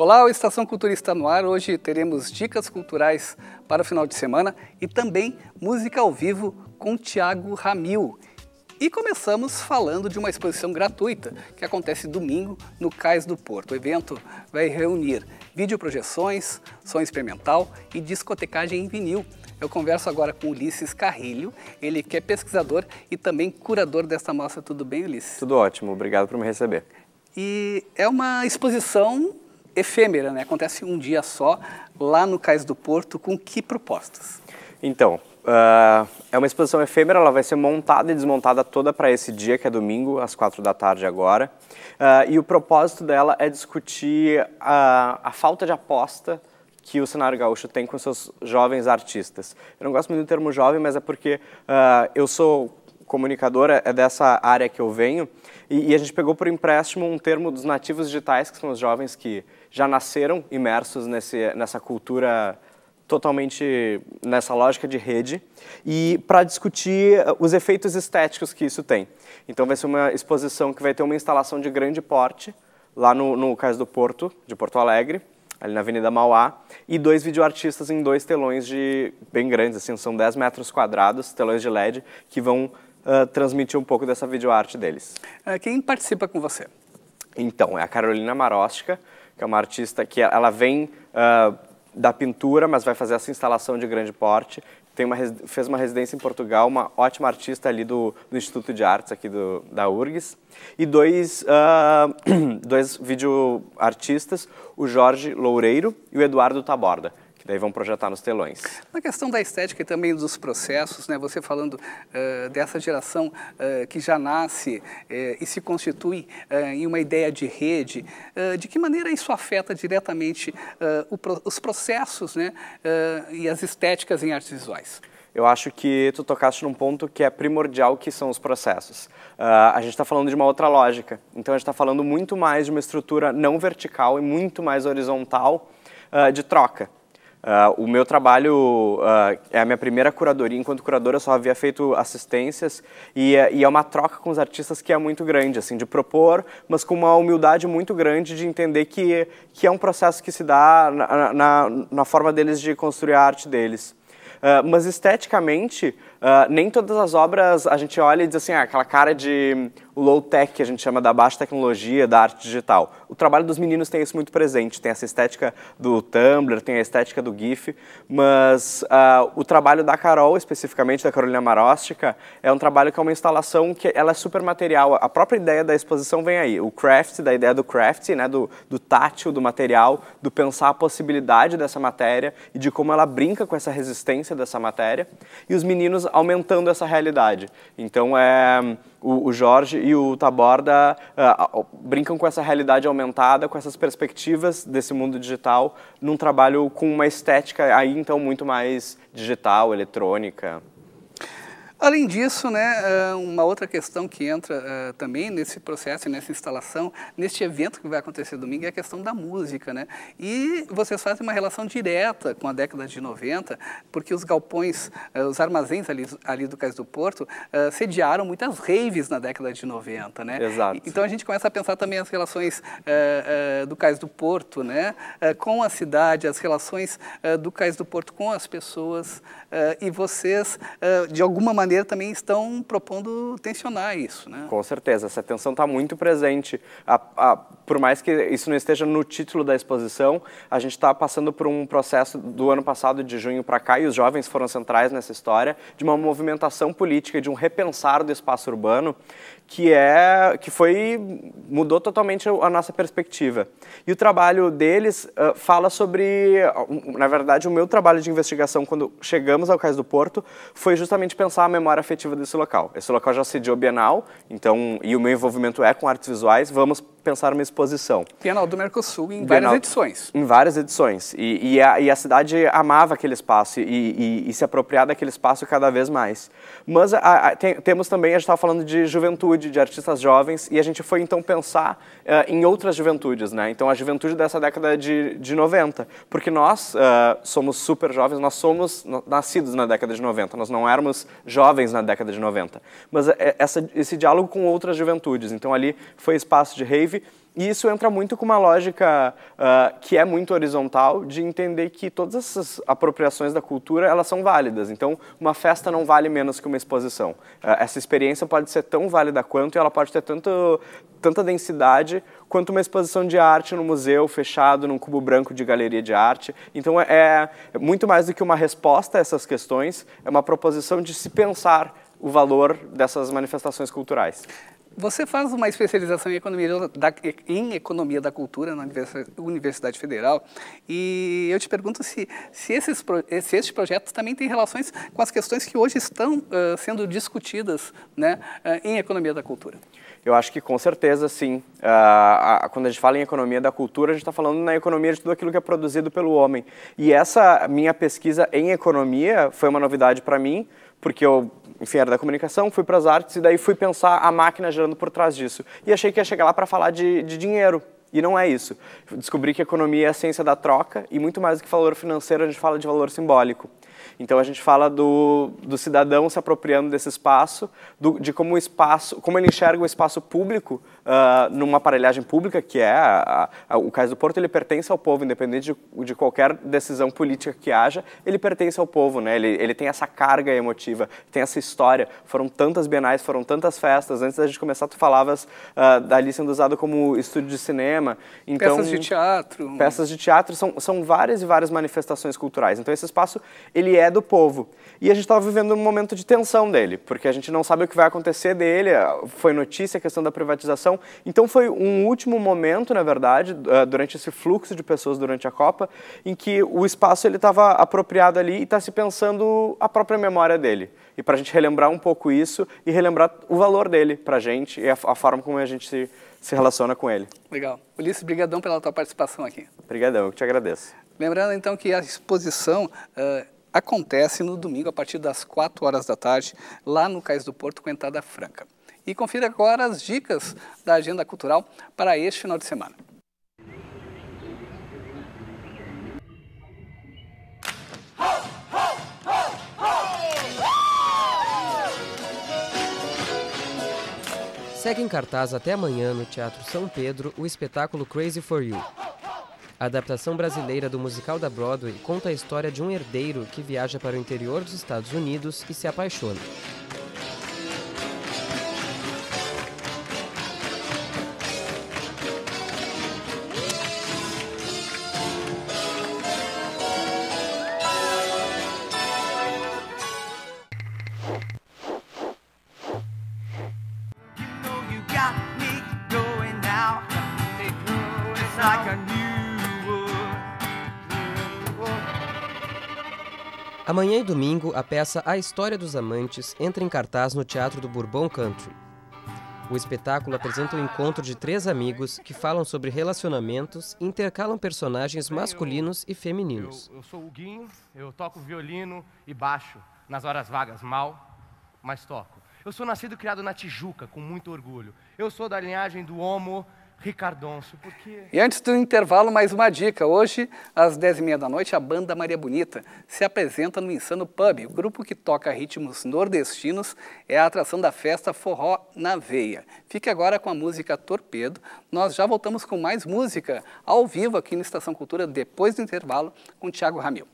Olá, o Estação Culturista no ar. Hoje teremos dicas culturais para o final de semana e também música ao vivo com Tiago Ramil. E começamos falando de uma exposição gratuita que acontece domingo no Cais do Porto. O evento vai reunir videoprojeções, som experimental e discotecagem em vinil. Eu converso agora com Ulisses Carrilho, ele que é pesquisador e também curador desta mostra. Tudo bem, Ulisses? Tudo ótimo, obrigado por me receber. E é uma exposição efêmera, né? acontece um dia só lá no Cais do Porto, com que propostas? Então, uh, é uma exposição efêmera, ela vai ser montada e desmontada toda para esse dia, que é domingo, às quatro da tarde agora. Uh, e o propósito dela é discutir a, a falta de aposta que o cenário gaúcho tem com seus jovens artistas. Eu não gosto muito do termo jovem, mas é porque uh, eu sou comunicadora, é dessa área que eu venho, e, e a gente pegou por empréstimo um termo dos nativos digitais, que são os jovens que já nasceram imersos nesse, nessa cultura totalmente nessa lógica de rede e para discutir eh, os efeitos estéticos que isso tem. Então vai ser uma exposição que vai ter uma instalação de grande porte lá no, no Cais do Porto, de Porto Alegre, ali na Avenida Mauá, e dois videoartistas em dois telões de bem grandes, assim, são 10 metros quadrados, telões de LED, que vão uh, transmitir um pouco dessa videoarte deles. Ah, quem participa com você? Então, é a Carolina Marostica, que é uma artista que ela vem uh, da pintura, mas vai fazer essa instalação de grande porte. Tem uma, fez uma residência em Portugal, uma ótima artista ali do, do Instituto de Artes aqui do, da URGS. E dois, uh, dois videoartistas, o Jorge Loureiro e o Eduardo Taborda, daí vão projetar nos telões. Na questão da estética e também dos processos, né, você falando uh, dessa geração uh, que já nasce uh, e se constitui em uma ideia de rede, de que maneira isso afeta diretamente os processos né, e as estéticas em artes visuais? eu acho que tu tocaste num ponto que é primordial, que são os processos. Uh, a gente está falando de uma outra lógica, então a gente está falando muito mais de uma estrutura não vertical e muito mais horizontal uh, de troca. Uh, o meu trabalho uh, é a minha primeira curadoria. Enquanto curadora, eu só havia feito assistências e, é, e, é uma troca com os artistas que é muito grande, assim, de propor, mas com uma humildade muito grande de entender que, que é um processo que se dá na, na, na forma deles de construir a arte deles. Ah, mas esteticamente, uh, nem todas as obras a gente olha e diz assim, ah, aquela cara de low-tech que a gente chama da baixa tecnologia, da arte digital. O trabalho dos meninos tem isso muito presente, tem essa estética do Tumblr, tem a estética do GIF, mas uh, o trabalho da Carol, especificamente da Carolina Maróstica, é um trabalho que é uma instalação que ela é super material. A própria ideia da exposição vem aí, o craft, da ideia do craft, né, do, do tátil, do material, do pensar a possibilidade dessa matéria e de como ela brinca com essa resistência dessa matéria e os meninos aumentando essa realidade. Então, é, o, o Jorge e o Taborda é, brincam com essa realidade aumentada, com essas perspectivas desse mundo digital, num trabalho com uma estética aí, então, muito mais digital, eletrônica. Além disso, né, ah, uma outra questão que entra uh, também nesse processo, nessa instalação, neste evento que vai acontecer domingo, é a questão da música. Né? E vocês fazem uma relação direta com a década de 90, porque os galpões, uh, os armazéns ali, ali, do Cais do Porto, uh, sediaram muitas raves na década de 90. Né? Exato. Então a gente começa a pensar também as relações do Cais do Porto né, com a cidade, as relações do Cais do Porto com as pessoas, e vocês, de alguma maneira, maneira, também estão propondo tensionar isso. Né? Com certeza, essa tensão está muito presente. A, a, por mais que isso não esteja no título da exposição, a gente está passando por um processo do ano passado, de junho para cá, e os jovens foram centrais nessa história, de uma movimentação política, de um repensar do espaço urbano, que é que foi mudou totalmente a nossa perspectiva. E o trabalho deles uh, fala sobre, na verdade, o meu trabalho de investigação quando chegamos ao Cais do Porto foi justamente pensar a memória afetiva desse local. Esse local já sediou Bienal, então e o meu envolvimento é com artes visuais. Vamos pensar uma exposição. Bienal do Mercosul em Bienal, várias edições. Em várias edições. E, e, a, e a, cidade amava aquele espaço e, e, se apropriar daquele espaço cada vez mais. Mas a, a, tem, temos também, a gente estava falando de juventude, de artistas jovens, e a gente foi então pensar uh, em outras juventudes, né? Então a juventude dessa década de, de 90. Porque nós uh, somos super jovens, nós somos nascidos na década de 90, nós não éramos jovens na década de 90. Mas eh, essa, esse diálogo com outras juventudes. Então ali foi espaço de rave, vive. E isso entra muito com uma lógica uh, que é muito horizontal, de entender que todas essas apropriações da cultura, elas são válidas. Então, uma festa não vale menos que uma exposição. Uh, essa experiência pode ser tão válida quanto, e ela pode ter tanto, tanta densidade quanto uma exposição de arte no museu, fechado num cubo branco de galeria de arte. Então, é, é muito mais do que uma resposta a essas questões, é uma proposição de se pensar o valor dessas manifestações culturais. Você faz uma especialização em economia da, em economia da cultura na Universidade Federal e eu te pergunto se, se, esses, se este projeto também tem relações com as questões que hoje estão uh, sendo discutidas né, uh, em economia da cultura. Eu acho que com certeza sim. Uh, a, a, quando a gente fala em economia da cultura, a gente está falando na economia de tudo aquilo que é produzido pelo homem. E essa minha pesquisa em economia foi uma novidade para mim, porque eu enfim, era da comunicação, fui para as artes e daí fui pensar a máquina gerando por trás disso. E achei que ia chegar lá para falar de, de dinheiro. E não é isso. Descobri que economia é a ciência da troca e muito mais do que valor financeiro, a gente fala de valor simbólico. Então a gente fala do, do cidadão se apropriando desse espaço, do, de como o espaço, como ele enxerga o espaço público uh, numa aparelhagem pública, que é a, a, o Cais do Porto, ele pertence ao povo, independente de, de, qualquer decisão política que haja, ele pertence ao povo, né? Ele, ele tem essa carga emotiva, tem essa história. Foram tantas bienais, foram tantas festas. Antes da gente começar, tu falavas uh, da sendo usado como estúdio de cinema. Então, peças de teatro. Peças de teatro são, são várias e várias manifestações culturais. Então esse espaço ele ele é do povo. E a gente estava vivendo um momento de tensão dele, porque a gente não sabe o que vai acontecer dele. Foi notícia a questão da privatização. Então foi um último momento, na verdade, eh, durante esse fluxo de pessoas durante a Copa, em que o espaço ele estava apropriado ali e está se pensando a própria memória dele. E para a gente relembrar um pouco isso e relembrar o valor dele para a gente e a, a forma como a gente se, se relaciona com ele. Legal. Ulisses, brigadão pela tua participação aqui. Obrigadão, eu te agradeço. Lembrando então que a exposição uh, acontece no domingo a partir das 4 horas da tarde, lá no Cais do Porto, com entrada franca. E confira agora as dicas da agenda cultural para este final de semana. Segue em cartaz até amanhã no Teatro São Pedro o espetáculo Crazy for You, a adaptação brasileira do musical da Broadway conta a história de um herdeiro que viaja para o interior dos Estados Unidos e se apaixona. like a new Amanhã e domingo, a peça A História dos Amantes entra em cartaz no Teatro do Bourbon Country. O espetáculo apresenta o um encontro de três amigos que falam sobre relacionamentos e intercalam personagens masculinos e femininos. Eu, eu, eu sou o Guinho, eu toco violino e baixo nas horas vagas, mal, mas toco. Eu sou nascido e criado na Tijuca, com muito orgulho. Eu sou da linhagem do Homo Ricardonso, porque... E antes do intervalo, mais uma dica. Hoje, às 10h30 da noite, a banda Maria Bonita se apresenta no Insano Pub. O grupo que toca ritmos nordestinos é a atração da festa Forró na Veia. Fique agora com a música Torpedo. Nós já voltamos com mais música ao vivo aqui no Estação Cultura, depois do intervalo, com Tiago Ramil.